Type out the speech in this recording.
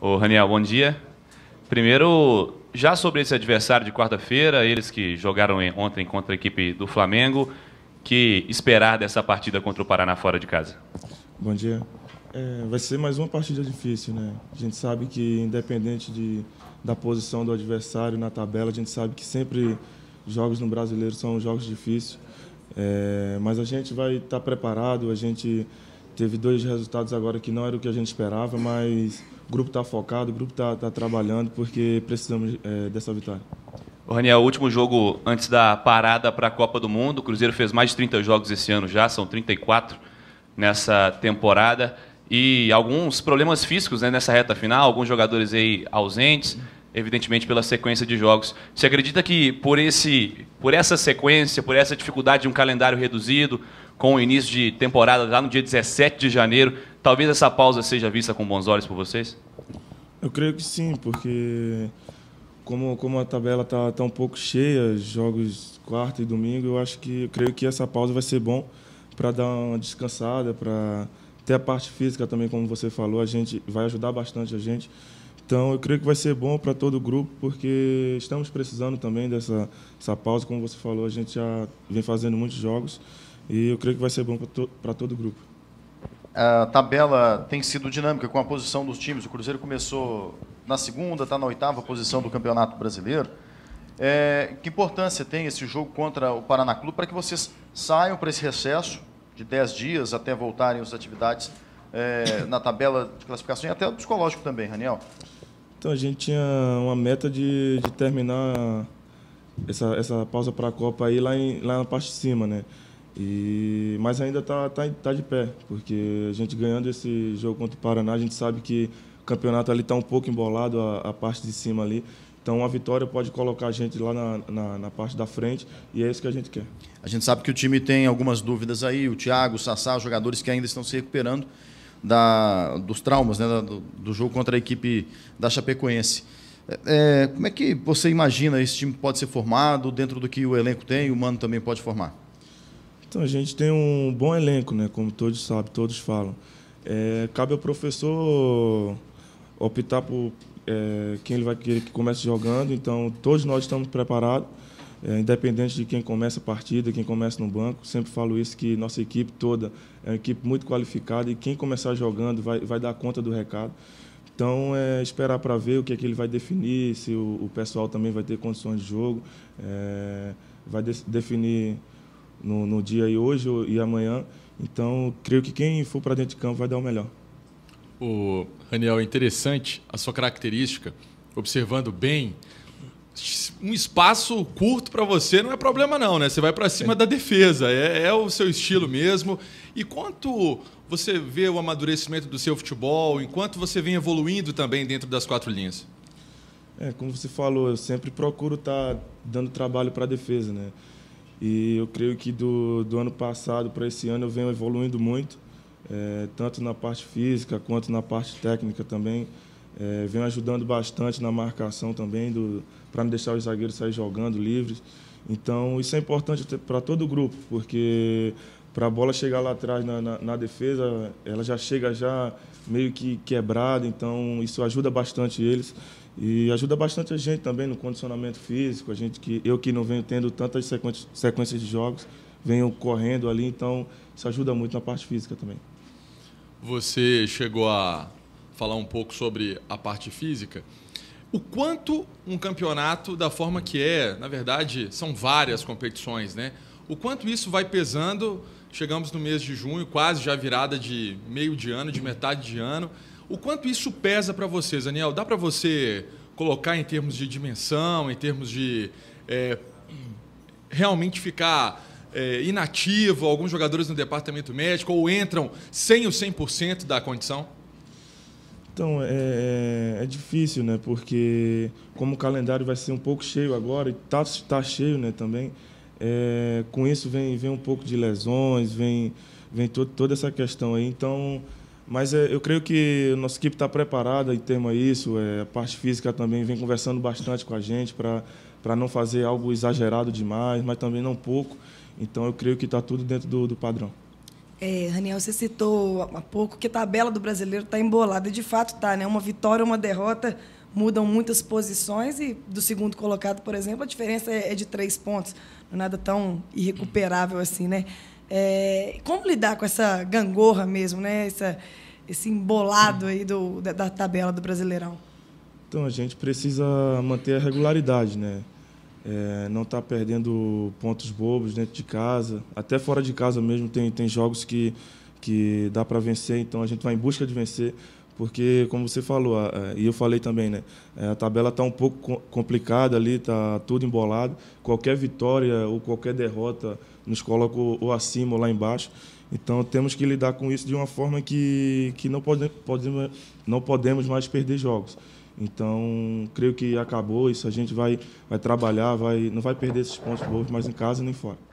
Ô, Raniel, bom dia. Primeiro, já sobre esse adversário de quarta-feira, eles que jogaram ontem contra a equipe do Flamengo, que esperar dessa partida contra o Paraná fora de casa? Bom dia. É, vai ser mais uma partida difícil, né? A gente sabe que, independente de, da posição do adversário na tabela, a gente sabe que sempre jogos no brasileiro são jogos difíceis. É, mas a gente vai estar tá preparado, a gente Teve dois resultados agora que não era o que a gente esperava, mas o grupo está focado, o grupo está tá trabalhando, porque precisamos é, dessa vitória. O Raniel, último jogo antes da parada para a Copa do Mundo. O Cruzeiro fez mais de 30 jogos esse ano já, são 34 nessa temporada. E alguns problemas físicos né, nessa reta final, alguns jogadores aí ausentes evidentemente pela sequência de jogos. Você acredita que por esse, por essa sequência, por essa dificuldade de um calendário reduzido, com o início de temporada lá no dia 17 de janeiro, talvez essa pausa seja vista com bons olhos por vocês? Eu creio que sim, porque como, como a tabela está tá um pouco cheia, jogos quarta e domingo, eu acho que eu creio que essa pausa vai ser bom para dar uma descansada, para ter a parte física também, como você falou, a gente vai ajudar bastante a gente então, eu creio que vai ser bom para todo o grupo, porque estamos precisando também dessa essa pausa. Como você falou, a gente já vem fazendo muitos jogos e eu creio que vai ser bom para to, todo o grupo. A tabela tem sido dinâmica com a posição dos times. O Cruzeiro começou na segunda, está na oitava posição do Campeonato Brasileiro. É, que importância tem esse jogo contra o Paraná Clube para que vocês saiam para esse recesso de 10 dias até voltarem as atividades é, na tabela de classificação e até o psicológico também, Raniel? Então a gente tinha uma meta de, de terminar essa, essa pausa para a Copa aí lá, em, lá na parte de cima, né? E, mas ainda está tá, tá de pé, porque a gente ganhando esse jogo contra o Paraná, a gente sabe que o campeonato ali está um pouco embolado, a, a, parte de cima ali. Então, uma vitória pode colocar a gente lá na, na, na, parte da frente e é isso que a gente quer. A gente sabe que o time tem algumas dúvidas aí, o Thiago, o Sassá, os jogadores que ainda estão se recuperando da, dos traumas né, do, do, jogo contra a equipe da Chapecoense. É, é, como é que você imagina esse time pode ser formado dentro do que o elenco tem e o Mano também pode formar? Então, a gente tem um bom elenco, né? como todos sabem, todos falam. É, cabe ao professor optar por é, quem ele vai querer que comece jogando, então todos nós estamos preparados. É, independente de quem começa a partida, quem começa no banco, sempre falo isso que nossa equipe toda é uma equipe muito qualificada e quem começar jogando vai, vai dar conta do recado. Então, é esperar para ver o que, é que ele vai definir, se o, o pessoal também vai ter condições de jogo, é, vai de, definir no, no dia e hoje e amanhã. Então, creio que quem for para dentro de campo vai dar o melhor. O Raniel, é interessante a sua característica, observando bem um espaço curto para você não é problema não, né? Você vai para cima da defesa, é, é, o seu estilo mesmo. E quanto você vê o amadurecimento do seu futebol, enquanto você vem evoluindo também dentro das quatro linhas? É, como você falou, eu sempre procuro estar tá dando trabalho para a defesa, né? E eu creio que do, do ano passado para esse ano eu venho evoluindo muito, é, tanto na parte física quanto na parte técnica também. É, ajudando bastante na marcação também, para não deixar os zagueiros sair jogando livres. Então, isso é importante para todo o grupo, porque para a bola chegar lá atrás na, na, na, defesa, ela já chega já meio que quebrada, então isso ajuda bastante eles e ajuda bastante a gente também no condicionamento físico, a gente que eu que não venho tendo tantas sequências, sequências de jogos, venho correndo ali, então isso ajuda muito na parte física também. Você chegou a falar um pouco sobre a parte física. O quanto um campeonato, da forma que é, na verdade, são várias competições, né? O quanto isso vai pesando. Chegamos no mês de junho, quase já virada de meio de ano, de metade de ano. O quanto isso pesa para vocês, Daniel? Dá para você colocar em termos de dimensão, em termos de é, realmente ficar é, inativo, alguns jogadores no departamento médico, ou entram sem o 100% da condição? Então, é, é, é, difícil, né? Porque como o calendário vai ser um pouco cheio agora, e está tá cheio né, também, é, com isso vem, vem um pouco de lesões, vem, vem toda essa questão aí. Então, mas é, eu creio que a nossa equipe está preparada em termos a isso. É, a parte física também vem conversando bastante com a gente para não fazer algo exagerado demais, mas também não pouco. Então, eu creio que está tudo dentro do, do padrão. É, Raniel, você citou há pouco que a tabela do brasileiro está embolada. E de fato está, né? Uma vitória, uma derrota mudam muitas posições e do segundo colocado, por exemplo, a diferença é, é de três pontos. Não é nada tão irrecuperável assim, né? É, como lidar com essa gangorra mesmo, né? Essa, esse embolado aí do, da, da tabela do Brasileirão? Então, a gente precisa manter a regularidade, né? é, não estar tá perdendo pontos bobos dentro de casa, até fora de casa mesmo tem, tem jogos que, que dá para vencer, então a gente vai em busca de vencer, porque como você falou e eu falei também, né, é, a tabela está um pouco complicada ali, está tudo embolado, qualquer vitória ou qualquer derrota nos coloca ou, ou acima ou lá embaixo, então temos que lidar com isso de uma forma que, que não, pode, pode, não podemos mais perder jogos. Então, creio que acabou isso. A gente vai, vai trabalhar, vai, não vai perder esses pontos bobos, mas em casa nem fora.